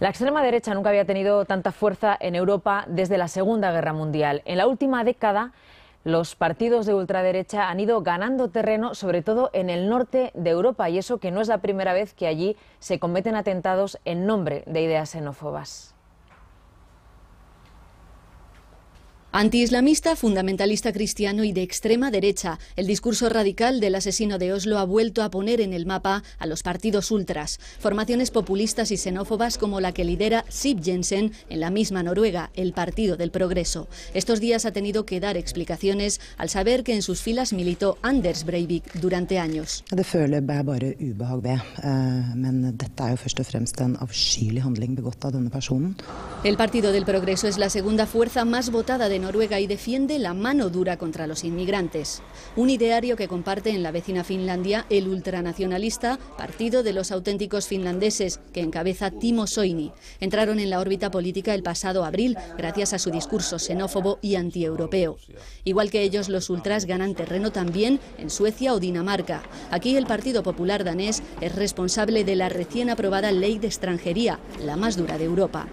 La extrema derecha nunca había tenido tanta fuerza en Europa desde la Segunda Guerra Mundial. En la última década, los partidos de ultraderecha han ido ganando terreno, sobre todo en el norte de Europa, y eso que no es la primera vez que allí se cometen atentados en nombre de ideas xenófobas. islamista fundamentalista cristiano y de extrema derecha, el discurso radical del asesino de Oslo ha vuelto a poner en el mapa a los partidos ultras, formaciones populistas y xenófobas como la que lidera Sib Jensen en la misma Noruega, el Partido del Progreso. Estos días ha tenido que dar explicaciones al saber que en sus filas militó Anders Breivik durante años. El Partido del Progreso es la segunda fuerza más votada de Noruega y defiende la mano dura contra los inmigrantes. Un ideario que comparte en la vecina Finlandia el ultranacionalista Partido de los Auténticos Finlandeses, que encabeza Timo Soini. Entraron en la órbita política el pasado abril gracias a su discurso xenófobo y antieuropeo. Igual que ellos, los ultras ganan terreno también en Suecia o Dinamarca. Aquí el Partido Popular danés es responsable de la recién aprobada ley de extranjería, la más dura de Europa.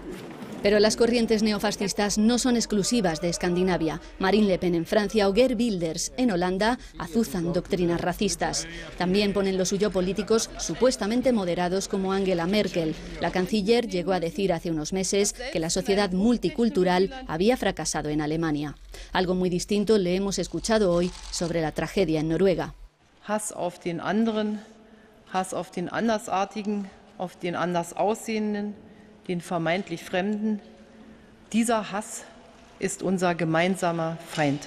Pero las corrientes neofascistas no son exclusivas de Escandinavia. Marine Le Pen en Francia o Geert Wilders en Holanda azuzan doctrinas racistas. También ponen los suyo políticos supuestamente moderados como Angela Merkel. La canciller llegó a decir hace unos meses que la sociedad multicultural había fracasado en Alemania. Algo muy distinto le hemos escuchado hoy sobre la tragedia en Noruega. Hass auf den anderen, Hass auf den andersartigen, auf den vermeintlich Fremden. Dieser Hass ist unser gemeinsamer Feind.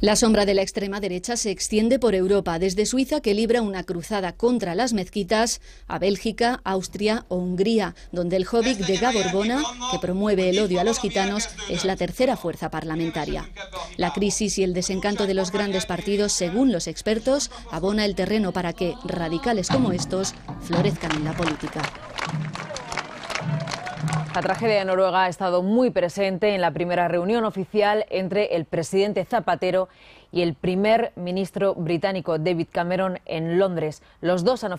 La sombra de la extrema derecha se extiende por Europa, desde Suiza, que libra una cruzada contra las mezquitas, a Bélgica, Austria o Hungría, donde el Jobbik de Gaborbona, que promueve el odio a los gitanos, es la tercera fuerza parlamentaria. La crisis y el desencanto de los grandes partidos, según los expertos, abona el terreno para que radicales como estos florezcan en la política. La tragedia de Noruega ha estado muy presente en la primera reunión oficial entre el presidente Zapatero y el primer ministro británico David Cameron en Londres. Los dos han